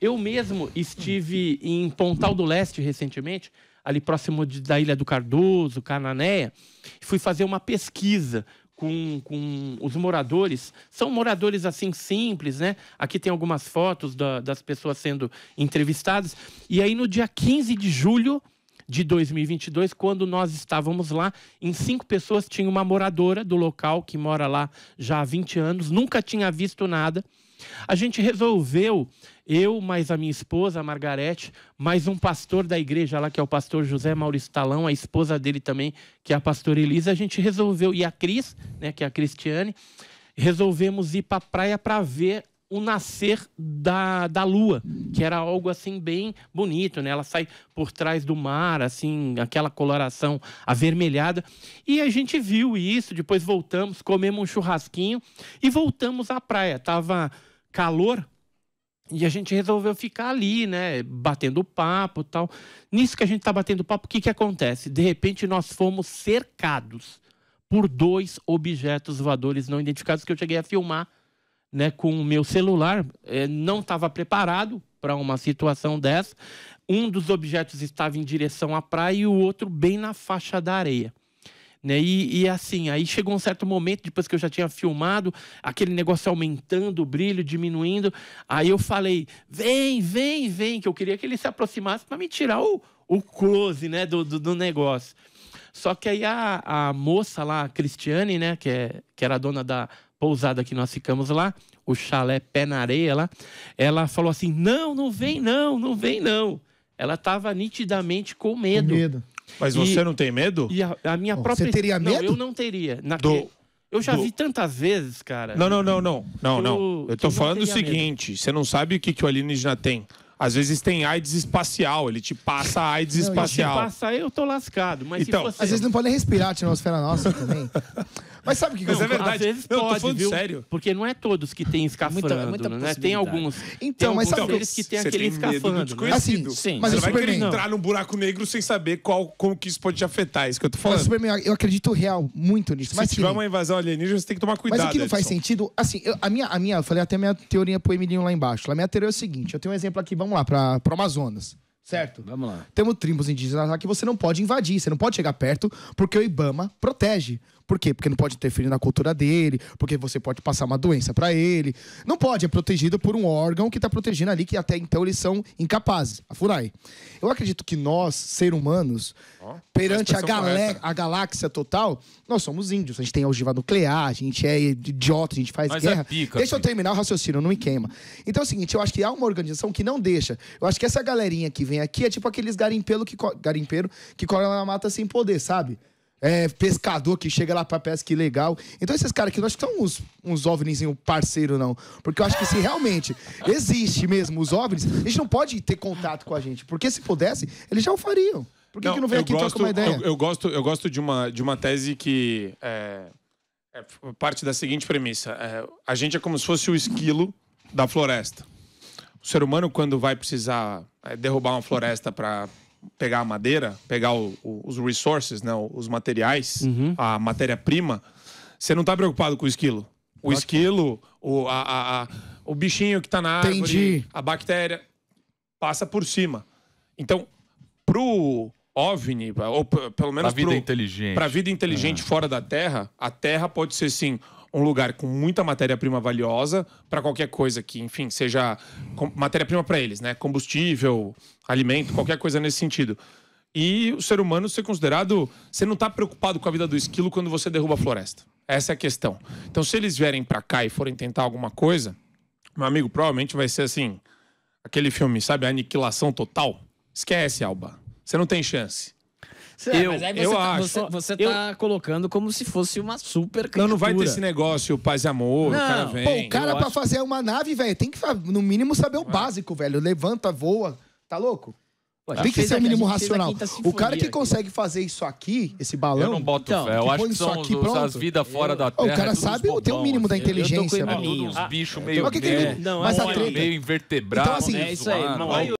Eu mesmo estive em Pontal do Leste recentemente, ali próximo de, da Ilha do Cardoso, Cananéia, fui fazer uma pesquisa com, com os moradores. São moradores assim simples, né? Aqui tem algumas fotos da, das pessoas sendo entrevistadas. E aí, no dia 15 de julho de 2022, quando nós estávamos lá, em cinco pessoas tinha uma moradora do local que mora lá já há 20 anos, nunca tinha visto nada. A gente resolveu, eu mais a minha esposa, a Margarete, mais um pastor da igreja lá, que é o pastor José Maurício Talão, a esposa dele também, que é a pastora Elisa, a gente resolveu, e a Cris, né, que é a Cristiane, resolvemos ir para a praia para ver o nascer da, da lua que era algo assim bem bonito, né? Ela sai por trás do mar, assim, aquela coloração avermelhada. E a gente viu isso, depois voltamos, comemos um churrasquinho e voltamos à praia. Tava calor, e a gente resolveu ficar ali, né? Batendo papo tal. Nisso que a gente tá batendo papo, o que que acontece? De repente nós fomos cercados por dois objetos voadores não identificados que eu cheguei a filmar, né? Com o meu celular. É, não estava preparado para uma situação dessa. Um dos objetos estava em direção à praia e o outro bem na faixa da areia. Né? E, e, assim, aí chegou um certo momento, depois que eu já tinha filmado, aquele negócio aumentando, o brilho diminuindo. Aí eu falei: vem, vem, vem, que eu queria que ele se aproximasse para me tirar o, o close né, do, do, do negócio. Só que aí a, a moça lá, a Cristiane, né, que, é, que era dona da pousada que nós ficamos lá, o chalé Pé na Areia lá, ela falou assim: não, não vem não, não vem não. Ela estava nitidamente com medo. Com medo. Mas e, você não tem medo? E a, a minha própria. Você teria medo? Não, eu não teria. Do... Eu já do... vi tantas vezes, cara. Não, não, não, não. Não, eu, não. Eu tô falando o seguinte: medo. você não sabe o que, que o alienígena tem. Às vezes tem AIDS espacial, ele te passa AIDS não, espacial. Se passar, eu tô lascado. Mas então, se fosse... Às vezes não pode nem respirar, a atmosfera nossa também. Mas sabe o que, que é verdade. Às vezes eu pode, tô viu? sério. Porque não é todos que têm escafandro, muita, muita né? Tem alguns. Então, tem mas sabe aqueles que tem aquele escafandro. Né? Assim, sim. Mas você vai querer entrar num buraco negro sem saber qual, como que isso pode te afetar, é isso que eu tô falando. Mas Superman, eu acredito real muito nisso. Se mas, tiver uma invasão alienígena, você tem que tomar cuidado. Mas o que não faz sentido, assim, eu, a minha, a minha, eu falei até a minha teoria pro Emilinho lá embaixo. A minha teoria é o seguinte, eu tenho um exemplo aqui, vamos lá, para pro Amazonas. Certo? Vamos lá. Temos tribos indígenas lá que você não pode invadir, você não pode chegar perto, porque o Ibama protege. Por quê? Porque não pode interferir na cultura dele, porque você pode passar uma doença para ele. Não pode, é protegido por um órgão que está protegendo ali, que até então eles são incapazes, a FURAI. Eu acredito que nós, ser humanos, oh, perante a, galé- a, galáxia total, nós somos índios. A gente tem algiva nuclear, a gente é idiota, a gente faz Mas é guerra. É pica, Deixa eu terminar o raciocínio, não me queima. Então é o seguinte, eu acho que há uma organização que não deixa. Eu acho que essa galerinha que vem aqui é tipo aqueles garimpeiro que, co- garimpeiro que corre na mata sem poder, sabe? é, pescador que chega lá pra pesca ilegal. Então esses caras aqui não que são uns, uns OVNIs parceiro, não. Porque eu acho que se realmente existe mesmo os OVNIs, eles não pode ter contato com a gente. Porque se pudesse, eles já o fariam. Por que não, que não vem aqui gosto, trocar uma ideia? Eu, eu, gosto, eu gosto de uma, de uma tese que é, é parte da seguinte premissa. É, a gente é como se fosse o esquilo da floresta. O ser humano, quando vai precisar é, derrubar uma floresta para pegar a madeira, pegar o, o, os resources, né, os materiais, uhum. a matéria-prima, você não está preocupado com o esquilo. O esquilo, o, a, a, o bichinho que está na árvore, Entendi. a bactéria, passa por cima. Então, para o OVNI, ou pelo menos para vida inteligente, pra vida inteligente é. fora da Terra, a Terra pode ser, sim, um lugar com muita matéria-prima valiosa para qualquer coisa que, enfim, seja matéria-prima para eles, né? Combustível, alimento, qualquer coisa nesse sentido. E o ser humano ser considerado. Você não está preocupado com a vida do esquilo quando você derruba a floresta. Essa é a questão. Então, se eles vierem para cá e forem tentar alguma coisa, meu amigo, provavelmente vai ser assim. Aquele filme, sabe? A aniquilação total. Esquece, Alba. Você não tem chance. Eu, mas aí você eu tá, acho. Você, você eu... tá colocando como se fosse uma super criatura. Não, não vai ter esse negócio, paz e amor, não. o cara vem. Pô, o cara pra acho... fazer uma nave, velho, tem que, no mínimo, saber o é. básico, velho. Levanta, voa. Tá louco? Ué, tem que ser é o mínimo racional. O cara que aqui. consegue fazer isso aqui, esse balão. Eu não boto então, fé. Eu acho que são aqui, os, as vidas fora é. assim. eu, da né? Terra. Ah, o cara é sabe bobão, tem o um mínimo assim, da inteligência, mano. É bichos meio. meio, não, mas a meio invertebrado. Então, assim, é isso aí. Não,